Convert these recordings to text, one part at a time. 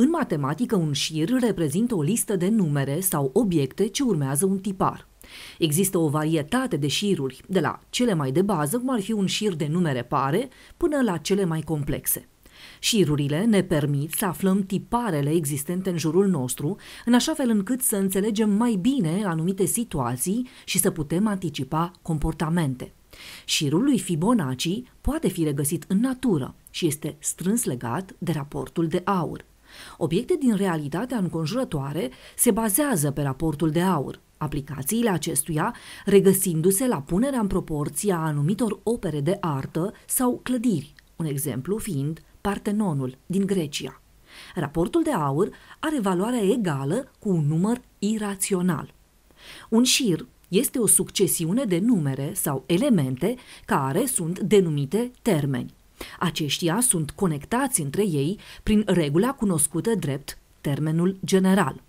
În matematică, un șir reprezintă o listă de numere sau obiecte ce urmează un tipar. Există o varietate de șiruri, de la cele mai de bază, cum ar fi un șir de numere pare, până la cele mai complexe. Șirurile ne permit să aflăm tiparele existente în jurul nostru, în așa fel încât să înțelegem mai bine anumite situații și să putem anticipa comportamente. Șirul lui Fibonacci poate fi regăsit în natură și este strâns legat de raportul de aur. Obiecte din realitatea înconjurătoare se bazează pe raportul de aur, aplicațiile acestuia regăsindu-se la punerea în proporție a anumitor opere de artă sau clădiri, un exemplu fiind Partenonul din Grecia. Raportul de aur are valoarea egală cu un număr irațional. Un șir este o succesiune de numere sau elemente care sunt denumite termeni. Aceștia sunt conectați între ei prin regula cunoscută drept termenul general.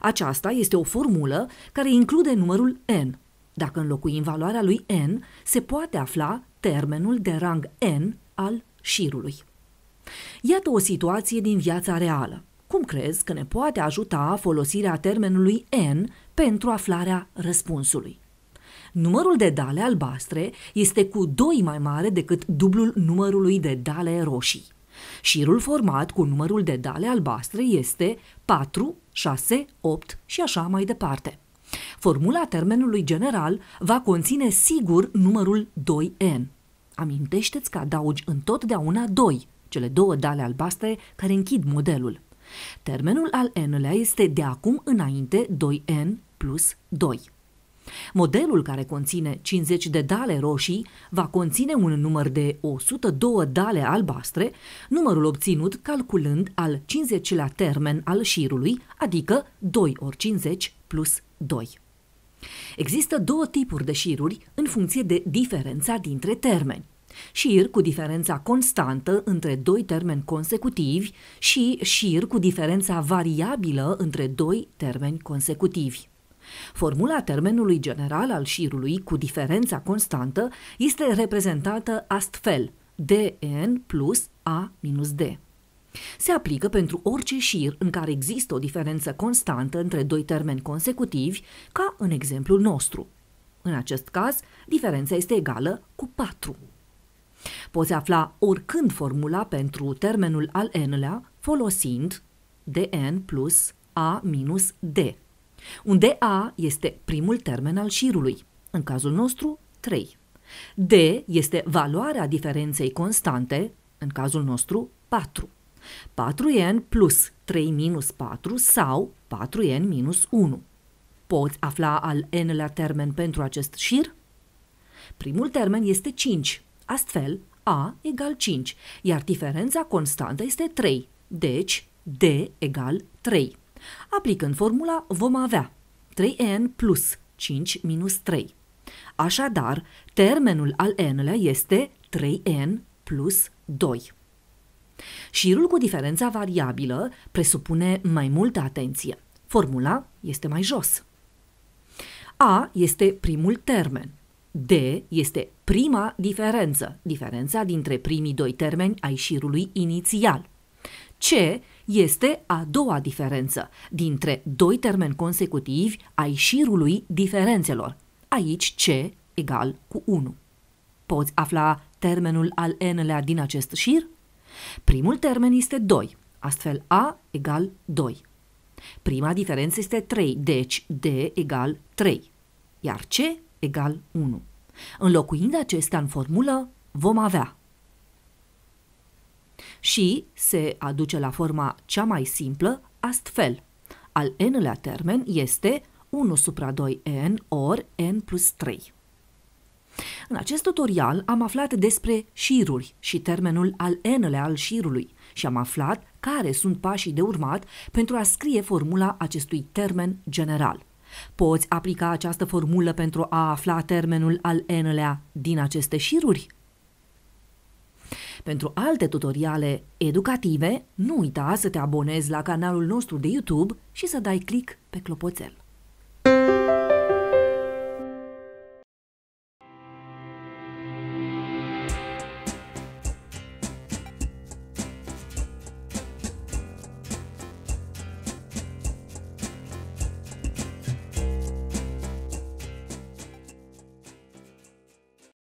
Aceasta este o formulă care include numărul n. Dacă înlocuim valoarea lui n, se poate afla termenul de rang n al șirului. Iată o situație din viața reală. Cum crezi că ne poate ajuta folosirea termenului n pentru aflarea răspunsului? Numărul de dale albastre este cu 2 mai mare decât dublul numărului de dale roșii. Șirul format cu numărul de dale albastre este 4, 6, 8 și așa mai departe. Formula termenului general va conține sigur numărul 2n. Amintește-ți că adaugi întotdeauna 2, cele două dale albastre care închid modelul. Termenul al n-lea este de acum înainte 2n plus 2. Modelul care conține 50 de dale roșii va conține un număr de 102 dale albastre, numărul obținut calculând al 50-lea termen al șirului, adică 2 ori 50 plus 2. Există două tipuri de șiruri în funcție de diferența dintre termeni. Șir cu diferența constantă între doi termeni consecutivi și șir cu diferența variabilă între doi termeni consecutivi. Formula termenului general al șirului cu diferența constantă este reprezentată astfel dn plus a minus d. Se aplică pentru orice șir în care există o diferență constantă între doi termeni consecutivi, ca în exemplul nostru. În acest caz, diferența este egală cu 4. Poți afla oricând formula pentru termenul al n-lea folosind dn plus a minus d unde A este primul termen al șirului, în cazul nostru 3. D este valoarea diferenței constante, în cazul nostru 4. 4n plus 3 minus 4 sau 4n minus 1. Poți afla al n-lea termen pentru acest șir? Primul termen este 5, astfel a egal 5, iar diferența constantă este 3, deci D egal 3. Aplicând formula, vom avea 3n plus 5 minus 3. Așadar, termenul al n-lea este 3n plus 2. Șirul cu diferența variabilă presupune mai multă atenție. Formula este mai jos. A este primul termen. D este prima diferență, diferența dintre primii doi termeni ai șirului inițial ce este a doua diferență dintre doi termeni consecutivi ai șirului diferențelor. Aici C egal cu 1. Poți afla termenul al n-lea din acest șir? Primul termen este 2, astfel A egal 2. Prima diferență este 3, deci D egal 3, iar C egal 1. Înlocuind acestea în formulă, vom avea și se aduce la forma cea mai simplă astfel. Al n-lea termen este 1 supra 2n ori n plus 3. În acest tutorial am aflat despre șiruri și termenul al n-lea al șirului și am aflat care sunt pașii de urmat pentru a scrie formula acestui termen general. Poți aplica această formulă pentru a afla termenul al n-lea din aceste șiruri? Pentru alte tutoriale educative, nu uita să te abonezi la canalul nostru de YouTube și să dai click pe clopoțel.